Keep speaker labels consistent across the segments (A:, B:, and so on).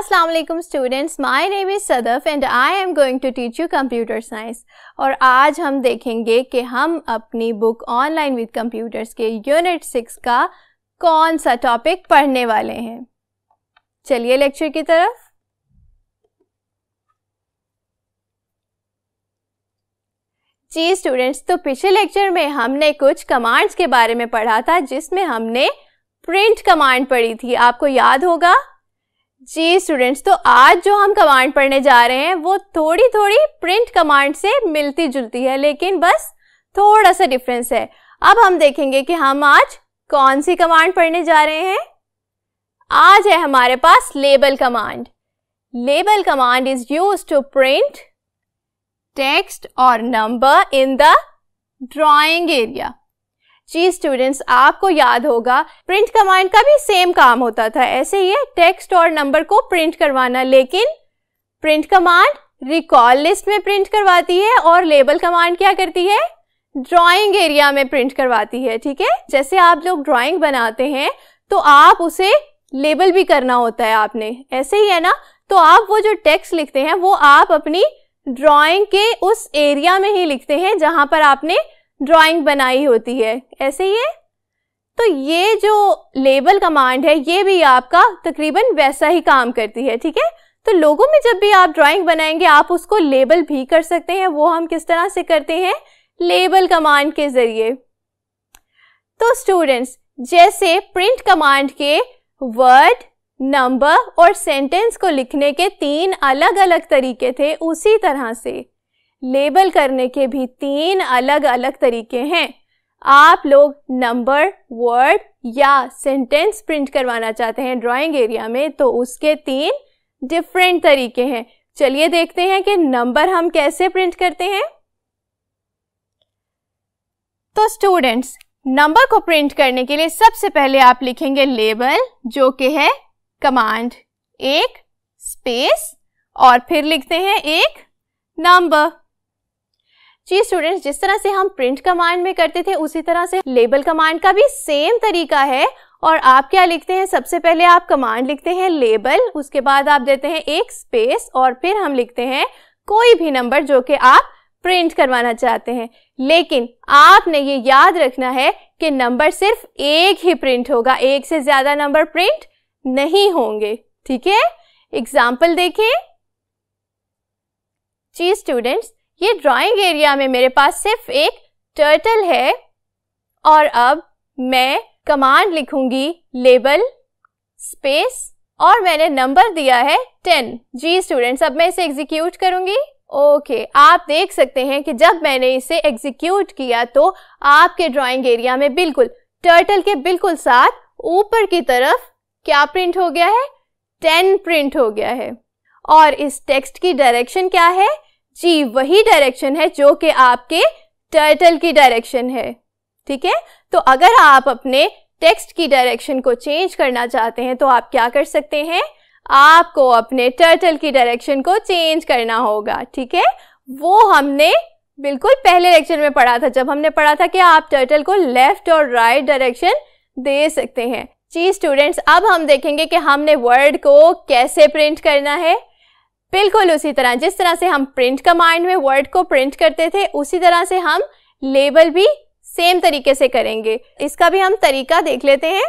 A: Aslam students my name is Sadaf and I am going to teach you computer science और आज हम देखेंगे कि हम अपनी बुक ऑनलाइन विद कंप्यूटर्स के यूनिट सिक्स का कौन सा टॉपिक पढ़ने वाले हैं चलिए लेक्चर की तरफ जी स्टूडेंट्स तो पिछले लेक्चर में हमने कुछ कमांड्स के बारे में पढ़ा था जिसमें हमने प्रिंट कमांड पढ़ी थी आपको याद होगा जी स्टूडेंट्स तो आज जो हम कमांड पढ़ने जा रहे हैं वो थोड़ी थोड़ी प्रिंट कमांड से मिलती जुलती है लेकिन बस थोड़ा सा डिफरेंस है अब हम देखेंगे कि हम आज कौन सी कमांड पढ़ने जा रहे हैं आज है हमारे पास label command label command is use to print text और number in the drawing area जी स्टूडेंट्स आपको याद होगा प्रिंट कमांड का भी सेम काम होता था ऐसे ही टेक्स्ट और नंबर को प्रिंट करवाना लेकिन प्रिंट कमांड रिकॉल लिस्ट में प्रिंट करवाती है और लेबल कमांड क्या करती है ड्राइंग एरिया में प्रिंट करवाती है ठीक है जैसे आप लोग ड्राइंग बनाते हैं तो आप उसे लेबल भी करना होता है आपने ऐसे ही है ना तो आप वो जो टेक्स्ट लिखते हैं वो आप अपनी ड्राइंग के उस एरिया में ही लिखते हैं जहां पर आपने ड्राइंग बनाई होती है ऐसे ही है तो ये जो लेबल कमांड है ये भी आपका तकरीबन वैसा ही काम करती है ठीक है तो लोगों में जब भी आप ड्राइंग बनाएंगे आप उसको लेबल भी कर सकते हैं वो हम किस तरह से करते हैं लेबल कमांड के ज़रिए तो स्टूडेंट्स जैसे प्रिंट कमांड के वर्ड नंबर और सेंटेंस को लिखने के तीन अलग अलग तरीके थे उसी तरह से लेबल करने के भी तीन अलग अलग तरीके हैं आप लोग नंबर वर्ड या सेंटेंस प्रिंट करवाना चाहते हैं ड्राइंग एरिया में तो उसके तीन डिफरेंट तरीके हैं चलिए देखते हैं कि नंबर हम कैसे प्रिंट करते हैं तो स्टूडेंट्स नंबर को प्रिंट करने के लिए सबसे पहले आप लिखेंगे लेबल जो कि है कमांड एक स्पेस और फिर लिखते हैं एक नंबर जी स्टूडेंट्स जिस तरह से हम प्रिंट कमांड में करते थे उसी तरह से लेबल कमांड का भी सेम तरीका है और आप क्या लिखते हैं सबसे पहले आप कमांड लिखते हैं लेबल उसके बाद आप देते हैं एक स्पेस और फिर हम लिखते हैं कोई भी नंबर जो कि आप प्रिंट करवाना चाहते हैं लेकिन आपने ये याद रखना है कि नंबर सिर्फ एक ही प्रिंट होगा एक से ज्यादा नंबर प्रिंट नहीं होंगे ठीक है एग्जाम्पल देखें जी स्टूडेंट्स ये ड्राइंग एरिया में मेरे पास सिर्फ एक टर्टल है और अब मैं कमांड लिखूंगी लेबल स्पेस और मैंने नंबर दिया है टेन जी स्टूडेंट्स अब मैं इसे एग्जीक्यूट करूंगी ओके okay, आप देख सकते हैं कि जब मैंने इसे एग्जीक्यूट किया तो आपके ड्राइंग एरिया में बिल्कुल टर्टल के बिल्कुल साथ ऊपर की तरफ क्या प्रिंट हो गया है टेन प्रिंट हो गया है और इस टेक्स्ट की डायरेक्शन क्या है जी वही डायरेक्शन है जो कि आपके टाइटल की डायरेक्शन है ठीक है तो अगर आप अपने टेक्स्ट की डायरेक्शन को चेंज करना चाहते हैं तो आप क्या कर सकते हैं आपको अपने टर्टल की डायरेक्शन को चेंज करना होगा ठीक है वो हमने बिल्कुल पहले लेक्चर में पढ़ा था जब हमने पढ़ा था कि आप टर्टल को लेफ्ट और राइट right डायरेक्शन दे सकते हैं जी स्टूडेंट्स अब हम देखेंगे कि हमने वर्ड को कैसे प्रिंट करना है बिल्कुल उसी तरह जिस तरह से हम प्रिंट कमांड में वर्ड को प्रिंट करते थे उसी तरह से हम लेबल भी सेम तरीके से करेंगे इसका भी हम तरीका देख लेते हैं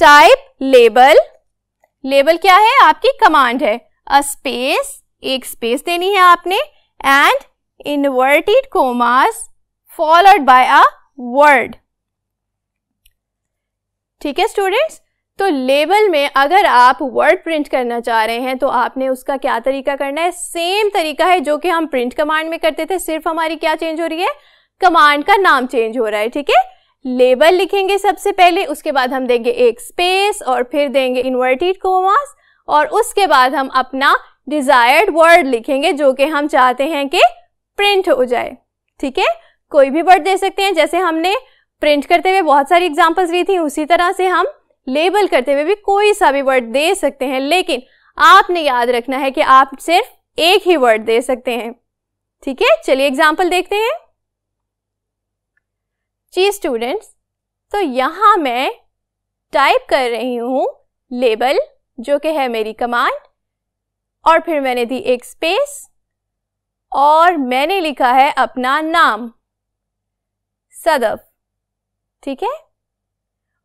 A: टाइप लेबल लेबल क्या है आपकी कमांड है अ स्पेस एक स्पेस देनी है आपने and inverted commas followed by a word ठीक है स्टूडेंट्स तो लेबल में अगर आप वर्ड प्रिंट करना चाह रहे हैं तो आपने उसका क्या तरीका करना है सेम तरीका है जो कि हम प्रिंट कमांड में करते थे सिर्फ हमारी क्या चेंज हो रही है कमांड का नाम चेंज हो रहा है ठीक है लेबल लिखेंगे सबसे पहले उसके बाद हम देंगे एक स्पेस और फिर देंगे इन्वर्टेड कोमास और उसके बाद हम अपना डिजायर्ड वर्ड लिखेंगे जो कि हम चाहते हैं कि प्रिंट हो जाए ठीक है कोई भी वर्ड दे सकते हैं जैसे हमने प्रिंट करते हुए बहुत सारी एग्जाम्पल्स ली थी उसी तरह से हम लेबल करते हुए भी कोई सा भी वर्ड दे सकते हैं लेकिन आपने याद रखना है कि आप सिर्फ एक ही वर्ड दे सकते हैं ठीक है चलिए एग्जाम्पल देखते हैं जी स्टूडेंट्स तो यहां मैं टाइप कर रही हूं लेबल जो कि है मेरी कमांड और फिर मैंने दी एक स्पेस और मैंने लिखा है अपना नाम सदफ ठीक है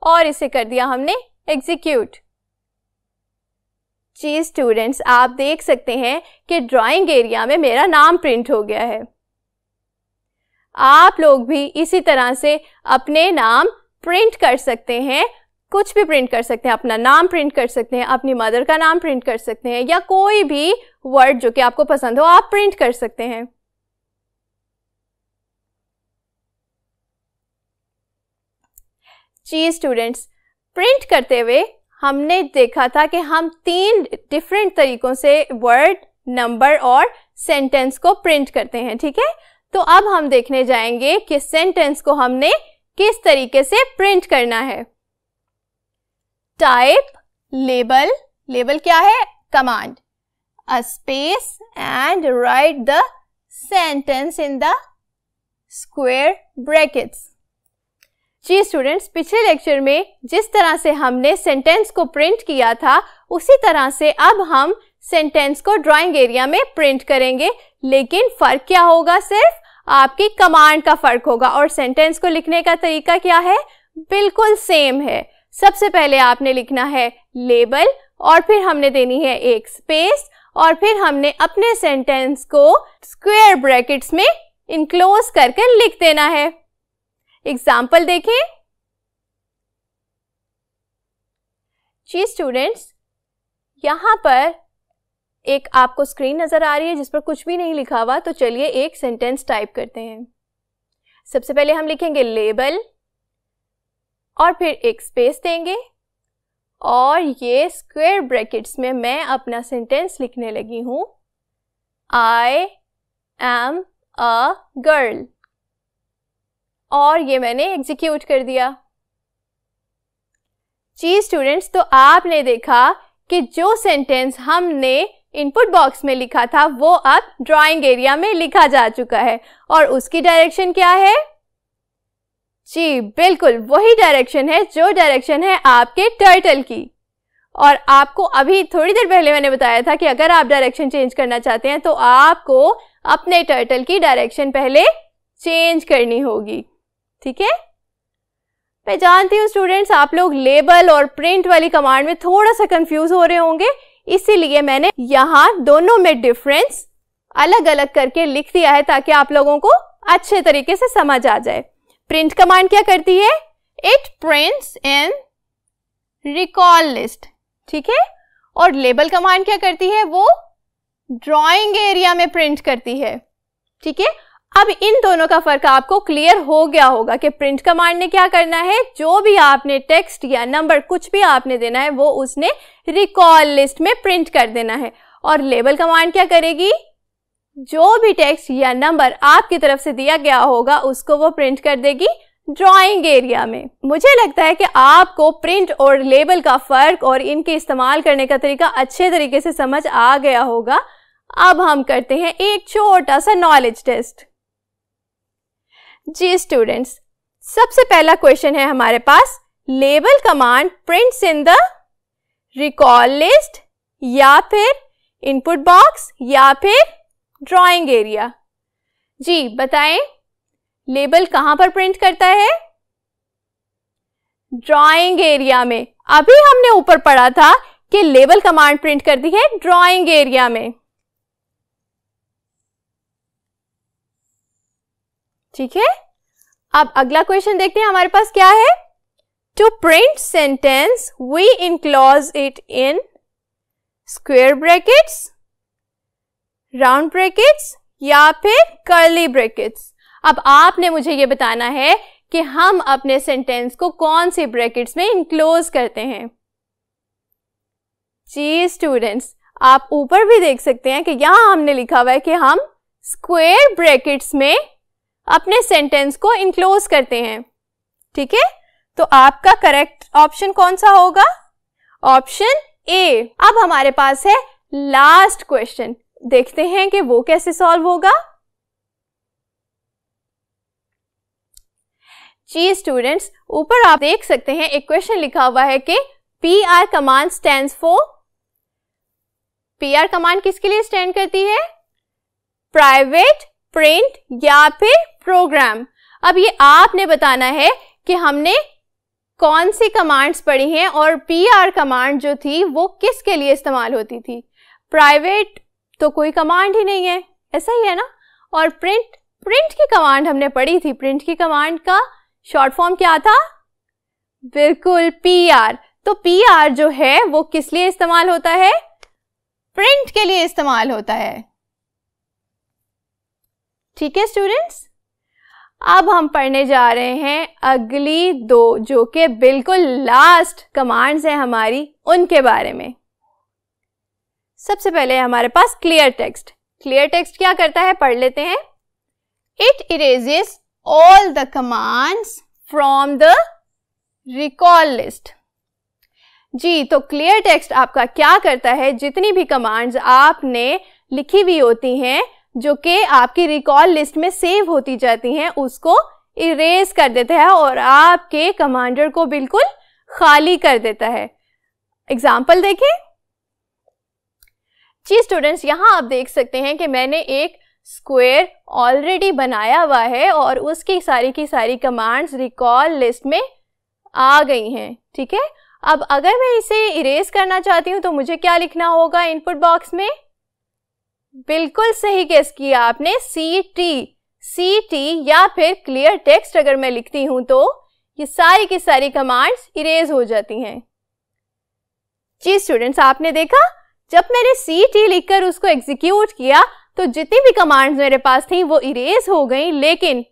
A: और इसे कर दिया हमने एग्जीक्यूट जी स्टूडेंट्स आप देख सकते हैं कि ड्राइंग एरिया में मेरा नाम प्रिंट हो गया है आप लोग भी इसी तरह से अपने नाम प्रिंट कर सकते हैं कुछ भी प्रिंट कर सकते हैं अपना नाम प्रिंट कर सकते हैं अपनी मदर का नाम प्रिंट कर सकते हैं या कोई भी वर्ड जो कि आपको पसंद हो आप प्रिंट कर सकते हैं जी स्टूडेंट्स प्रिंट करते हुए हमने देखा था कि हम तीन डिफरेंट तरीकों से वर्ड नंबर और सेंटेंस को प्रिंट करते हैं ठीक है तो अब हम देखने जाएंगे कि सेंटेंस को हमने किस तरीके से प्रिंट करना है टाइप लेबल लेबल क्या है command a space and write the sentence in the square brackets जी स्टूडेंट्स पिछले लेक्चर में जिस तरह से हमने सेंटेंस को प्रिंट किया था उसी तरह से अब हम सेंटेंस को ड्राइंग एरिया में प्रिंट करेंगे लेकिन फर्क क्या होगा सिर्फ आपकी कमांड का फर्क होगा और सेंटेंस को लिखने का तरीका क्या है बिल्कुल सेम है सबसे पहले आपने लिखना है लेबल और फिर हमने देनी है एक स्पेस और फिर हमने अपने सेंटेंस को स्क्वेयर ब्रैकेट्स में इंक्लोज करके लिख देना है एग्जाम्पल देखें जी स्टूडेंट्स यहां पर एक आपको स्क्रीन नज़र आ रही है जिस पर कुछ भी नहीं लिखा हुआ तो चलिए एक सेंटेंस टाइप करते हैं सबसे पहले हम लिखेंगे लेबल और फिर एक स्पेस देंगे और ये स्क्वेयर ब्रैकेट्स में मैं अपना सेंटेंस लिखने लगी हूँ आई एम अ गर्ल और ये मैंने एग्जीक्यूट कर दिया जी स्टूडेंट्स तो आपने देखा कि जो सेंटेंस हमने इनपुट बॉक्स में लिखा था वो अब ड्राइंग एरिया में लिखा जा चुका है और उसकी डायरेक्शन क्या है जी बिल्कुल वही डायरेक्शन है जो डायरेक्शन है आपके टर्टल की और आपको अभी थोड़ी देर पहले मैंने बताया था कि अगर आप डायरेक्शन चेंज करना चाहते हैं तो आपको अपने टर्टल की डायरेक्शन पहले चेंज करनी होगी ठीक है मैं जानती हूँ स्टूडेंट्स आप लोग लेबल और प्रिंट वाली कमांड में थोड़ा सा कंफ्यूज हो रहे होंगे इसीलिए मैंने यहाँ दोनों में डिफरेंस अलग अलग करके लिख दिया है ताकि आप लोगों को अच्छे तरीके से समझ आ जाए प्रिंट कमांड क्या करती है it prints an recall list ठीक है और लेबल कमांड क्या करती है वो ड्राइंग एरिया में प्रिंट करती है ठीक है अब इन दोनों का फर्क आपको क्लियर हो गया होगा कि प्रिंट कमांड ने क्या करना है जो भी आपने टेक्स्ट या नंबर कुछ भी आपने देना है वो उसने रिकॉल लिस्ट में प्रिंट कर देना है और लेबल कमांड क्या करेगी जो भी टेक्स्ट या नंबर आपकी तरफ से दिया गया होगा उसको वो प्रिंट कर देगी ड्राइंग एरिया में मुझे लगता है कि आपको प्रिंट और लेबल का फर्क और इनके इस्तेमाल करने का तरीका अच्छे तरीके से समझ आ गया होगा अब हम करते हैं एक छोटा सा नॉलेज टेस्ट जी स्टूडेंट्स सबसे पहला क्वेश्चन है हमारे पास label command prints in the recall list या फिर इनपुट बॉक्स या फिर ड्राइंग एरिया जी बताएं लेबल कहां पर प्रिंट करता है ड्राइंग एरिया में अभी हमने ऊपर पढ़ा था कि लेबल कमांड प्रिंट करती है ड्राइंग एरिया में ठीक है अब अगला क्वेश्चन देखते हैं हमारे पास क्या है to print sentence we enclose it in square brackets round brackets या फिर कर्ली ब्रैकेट्स अब आपने मुझे ये बताना है कि हम अपने सेंटेंस को कौन से ब्रैकेट्स में इंक्लोज करते हैं जी स्टूडेंट्स आप ऊपर भी देख सकते हैं कि यहां हमने लिखा हुआ है कि हम स्क्वेयर ब्रैकेट्स में अपने सेंटेंस को इंक्लोज करते हैं ठीक है तो आपका करेक्ट ऑप्शन कौन सा होगा ऑप्शन ए अब हमारे पास है लास्ट क्वेश्चन देखते हैं कि वो कैसे सॉल्व होगा जी स्टूडेंट्स ऊपर आप देख सकते हैं एक क्वेश्चन लिखा हुआ है कि P R command stand for P R command किसके लिए स्टैंड करती है प्राइवेट प्रिंट या फिर प्रोग्राम अब ये आपने बताना है कि हमने कौन सी कमांड्स पढ़ी हैं और पी आर कमांड जो थी वो किसके लिए इस्तेमाल होती थी प्राइवेट तो कोई कमांड ही नहीं है ऐसा ही है ना और प्रिंट प्रिंट की कमांड हमने पढ़ी थी प्रिंट की कमांड का शॉर्ट फॉर्म क्या था बिल्कुल पी आर तो पी आर जो है वो किस लिए इस्तेमाल होता है प्रिंट के लिए इस्तेमाल होता है ठीक है स्टूडेंट्स अब हम पढ़ने जा रहे हैं अगली दो जो कि बिल्कुल लास्ट कमांड्स हैं हमारी उनके बारे में सबसे पहले हमारे पास क्लियर टेक्स्ट क्लियर टेक्स्ट क्या करता है पढ़ लेते हैं it erases all the commands from the recall list जी तो क्लियर टेक्स्ट आपका क्या करता है जितनी भी कमांड्स आपने लिखी हुई होती हैं जो कि आपकी रिकॉल लिस्ट में सेव होती जाती हैं उसको इरेज कर देता है और आपके कमांडर को बिल्कुल खाली कर देता है एग्जाम्पल देखें जी स्टूडेंट्स यहाँ आप देख सकते हैं कि मैंने एक स्क्वेयर ऑलरेडी बनाया हुआ है और उसकी सारी की सारी कमांड्स रिकॉल लिस्ट में आ गई हैं ठीक है अब अगर मैं इसे इरेज करना चाहती हूँ तो मुझे क्या लिखना होगा इनपुट बॉक्स में बिल्कुल सही गेस किया आपने सी टी सी टी या फिर क्लियर टेक्स्ट अगर मैं लिखती हूं तो ये सारी की सारी कमांड्स इरेज हो जाती हैं जी स्टूडेंट्स आपने देखा जब मैंने सी टी लिखकर उसको एग्जीक्यूट किया तो जितनी भी कमांड्स मेरे पास थी वो इरेज हो गई लेकिन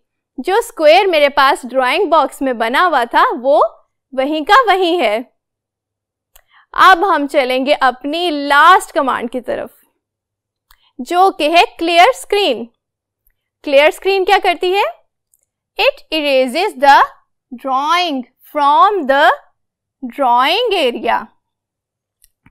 A: जो स्क्वायर मेरे पास ड्राइंग बॉक्स में बना हुआ था वो वहीं का वहीं है अब हम चलेंगे अपनी लास्ट कमांड की तरफ जो कि है क्लियर स्क्रीन क्लियर स्क्रीन क्या करती है it erase the drawing from the drawing area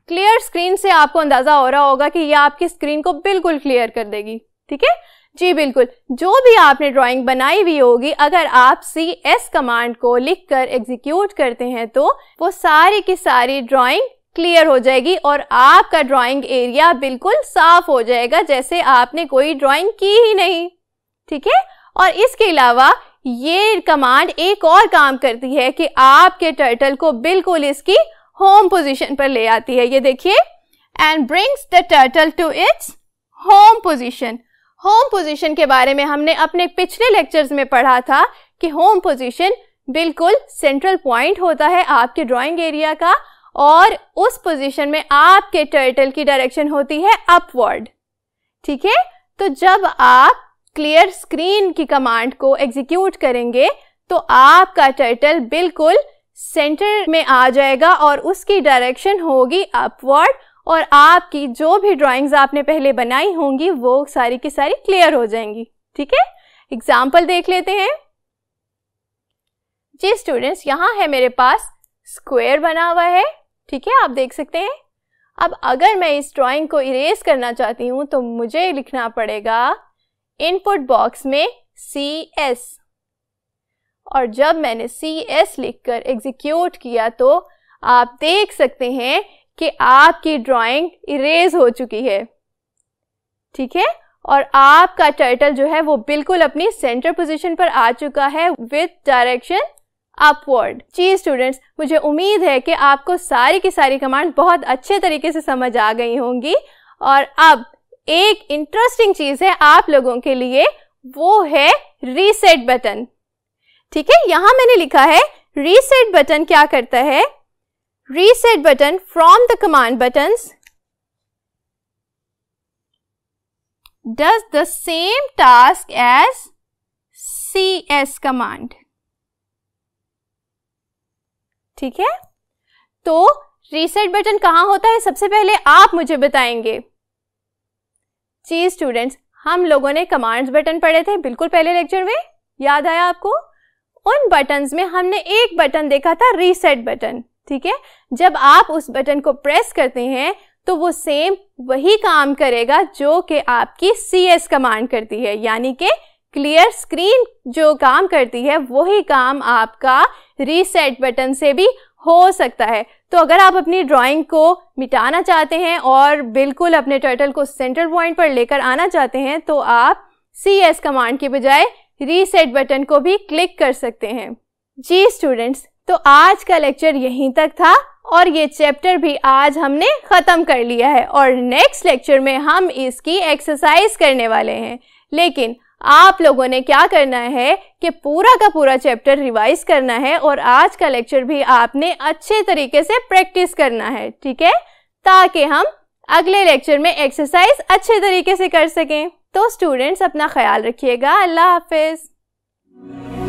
A: clear screen से आपको अंदाजा हो रहा होगा कि यह आपकी स्क्रीन को बिल्कुल क्लियर कर देगी ठीक है जी बिल्कुल जो भी आपने ड्राइंग बनाई हुई होगी अगर आप सी एस कमांड को लिखकर एग्जीक्यूट करते हैं तो वो सारी की सारी ड्राइंग क्लियर हो जाएगी और आपका ड्राइंग एरिया बिल्कुल साफ हो जाएगा जैसे आपने कोई ड्राइंग की ही नहीं ठीक है और इसके अलावा ये कमांड एक और काम करती है कि आपके टर्टल को बिल्कुल इसकी होम पोजीशन पर ले आती है ये देखिए and brings the turtle to its home position home position के बारे में हमने अपने पिछले लेक्चर्स में पढ़ा था कि होम पोजीशन बिल्कुल सेंट्रल पॉइंट होता है आपके ड्राइंग एरिया का और उस पोजीशन में आपके टर्टल की डायरेक्शन होती है अपवर्ड ठीक है तो जब आप क्लियर स्क्रीन की कमांड को एग्जीक्यूट करेंगे तो आपका टर्टल बिल्कुल सेंटर में आ जाएगा और उसकी डायरेक्शन होगी अपवर्ड और आपकी जो भी ड्राइंग्स आपने पहले बनाई होंगी वो सारी की सारी क्लियर हो जाएंगी ठीक है एग्जाम्पल देख लेते हैं जी स्टूडेंट्स यहाँ है मेरे पास स्क्वायर बना हुआ है ठीक है आप देख सकते हैं अब अगर मैं इस ड्राइंग को इरेज करना चाहती हूँ तो मुझे लिखना पड़ेगा इनपुट बॉक्स में सी एस और जब मैंने सी एस लिख कर एग्जीक्यूट किया तो आप देख सकते हैं कि आपकी ड्राइंग इरेज हो चुकी है ठीक है और आपका टर्टल जो है वो बिल्कुल अपनी सेंटर पोजीशन पर आ चुका है विथ डायरेक्शन अपवर्ड जी स्टूडेंट्स मुझे उम्मीद है कि आपको सारी की सारी कमांड बहुत अच्छे तरीके से समझ आ गई होंगी और अब एक इंटरेस्टिंग चीज है आप लोगों के लिए वो है रीसेट बटन ठीक है यहां मैंने लिखा है रीसेट बटन क्या करता है reset button from the command button does the same task as C S command ठीक है तो रीसेट बटन कहाँ होता है सबसे पहले आप मुझे बताएंगे जी स्टूडेंट्स हम लोगों ने कमांड्स बटन पढ़े थे बिल्कुल पहले लेक्चर में याद आया आपको उन बटन्स में हमने एक बटन देखा था रीसेट बटन ठीक है जब आप उस बटन को प्रेस करते हैं तो वो सेम वही काम करेगा जो कि आपकी सी एस कमांड करती है यानी कि क्लियर स्क्रीन जो काम करती है वही काम आपका रीसेट बटन से भी हो सकता है तो अगर आप अपनी ड्राइंग को मिटाना चाहते हैं और बिल्कुल अपने टर्टल को सेंटर पॉइंट पर लेकर आना चाहते हैं तो आप सी एस कमांड के बजाय रीसेट बटन को भी क्लिक कर सकते हैं जी स्टूडेंट्स तो आज का लेक्चर यहीं तक था और ये चैप्टर भी आज हमने ख़त्म कर लिया है और नेक्स्ट लेक्चर में हम इसकी एक्सरसाइज करने वाले हैं लेकिन आप लोगों ने क्या करना है कि पूरा का पूरा चैप्टर रिवाइज करना है और आज का लेक्चर भी आपने अच्छे तरीके से प्रैक्टिस करना है ठीक है ताकि हम अगले लेक्चर में एक्सरसाइज अच्छे तरीके से कर सकें तो स्टूडेंट्स अपना ख्याल रखिएगा अल्लाह हाफिज़